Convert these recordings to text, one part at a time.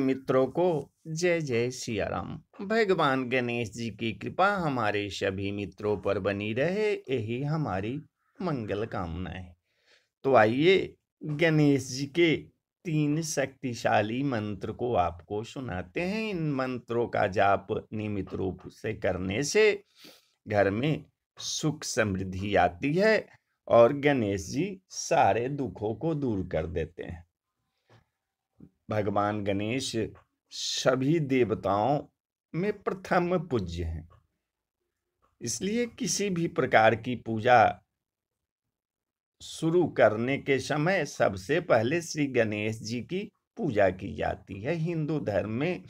मित्रों को जय जय सियाराम भगवान गणेश जी की कृपा हमारे सभी मित्रों पर बनी रहे यही हमारी मंगल कामना है तो आइए गणेश जी के तीन शक्तिशाली मंत्र को आपको सुनाते हैं इन मंत्रों का जाप नियमित रूप से करने से घर में सुख समृद्धि आती है और गणेश जी सारे दुखों को दूर कर देते हैं भगवान गणेश सभी देवताओं में प्रथम पूज्य हैं इसलिए किसी भी प्रकार की पूजा शुरू करने के समय सबसे पहले श्री गणेश जी की पूजा की जाती है हिंदू धर्म में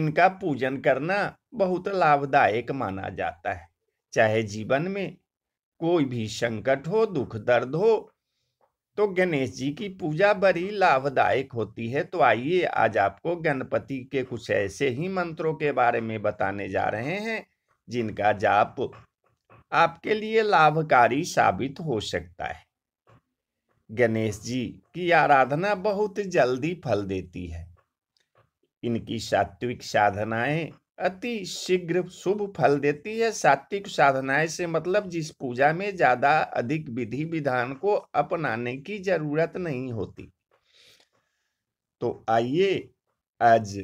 इनका पूजन करना बहुत लाभदायक माना जाता है चाहे जीवन में कोई भी संकट हो दुख दर्द हो तो गणेश जी की पूजा बड़ी लाभदायक होती है तो आइए आज आपको गणपति के कुछ ऐसे ही मंत्रों के बारे में बताने जा रहे हैं जिनका जाप आपके लिए लाभकारी साबित हो सकता है गणेश जी की आराधना बहुत जल्दी फल देती है इनकी सात्विक साधनाएं अति शीघ्र शुभ फल देती है सात्विक साधनाएं से मतलब जिस पूजा में ज्यादा अधिक विधि विधान को अपनाने की जरूरत नहीं होती तो आइए आज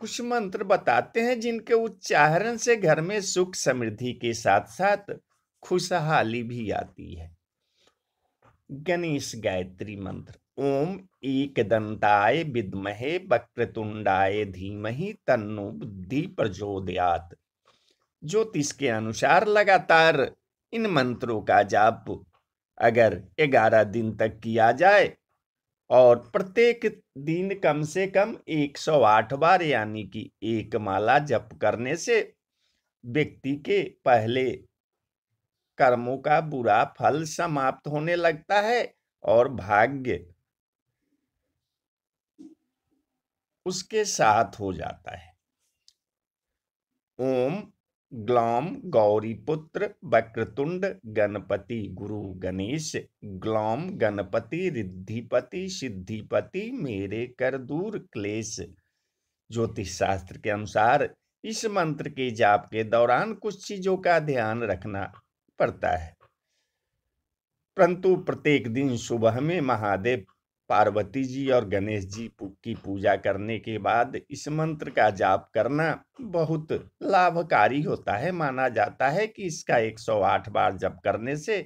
कुछ मंत्र बताते हैं जिनके उच्चारण से घर में सुख समृद्धि के साथ साथ खुशहाली भी आती है गणेश गायत्री मंत्र ओम एकदंताय विद्महे वक्रतुंडाय धीमहि तन्नो बुद्धि प्रचोदयात ज्योतिष के अनुसार लगातार इन मंत्रों का जाप अगर ग्यारह दिन तक किया जाए और प्रत्येक दिन कम से कम 108 बार यानी कि एक माला जप करने से व्यक्ति के पहले कर्मों का बुरा फल समाप्त होने लगता है और भाग्य उसके साथ हो जाता है ओम ग्लाम गौरी पुत्र वक्रतुंड गणपति गुरु गणेश ग्लाम गणपति रिद्धिपति सिद्धिपति मेरे कर दूर क्लेश ज्योतिष शास्त्र के अनुसार इस मंत्र के जाप के दौरान कुछ चीजों का ध्यान रखना पड़ता है परंतु प्रत्येक दिन सुबह में महादेव पार्वती जी और गणेश जी की पूजा करने के बाद इस मंत्र का जाप करना बहुत लाभकारी होता है माना जाता है कि इसका 108 बार जप करने से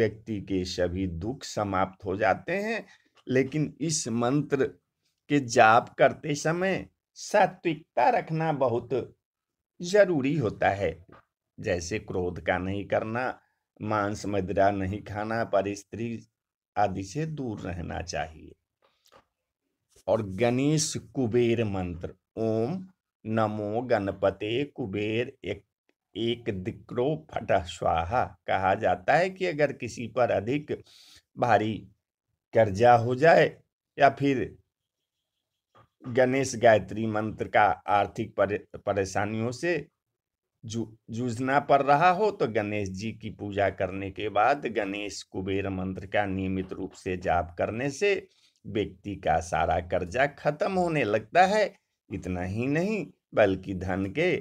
व्यक्ति के सभी दुख समाप्त हो जाते हैं लेकिन इस मंत्र के जाप करते समय सात्विकता रखना बहुत जरूरी होता है जैसे क्रोध का नहीं करना मांस मदिरा नहीं खाना पर स्त्री आदि से दूर रहना चाहिए और गणेश कुबेर मंत्र ओम नमो गणपते कुबेर एक एक दिक्रो फट स्वाहा कहा जाता है कि अगर किसी पर अधिक भारी कर्जा हो जाए या फिर गणेश गायत्री मंत्र का आर्थिक परेशानियों से जू जूझना पड़ रहा हो तो गणेश जी की पूजा करने के बाद गणेश कुबेर मंत्र का नियमित रूप से जाप करने से व्यक्ति का सारा कर्जा खत्म होने लगता है इतना ही नहीं बल्कि धन के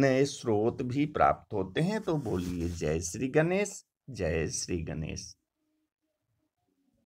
नए स्रोत भी प्राप्त होते हैं तो बोलिए जय श्री गणेश जय श्री गणेश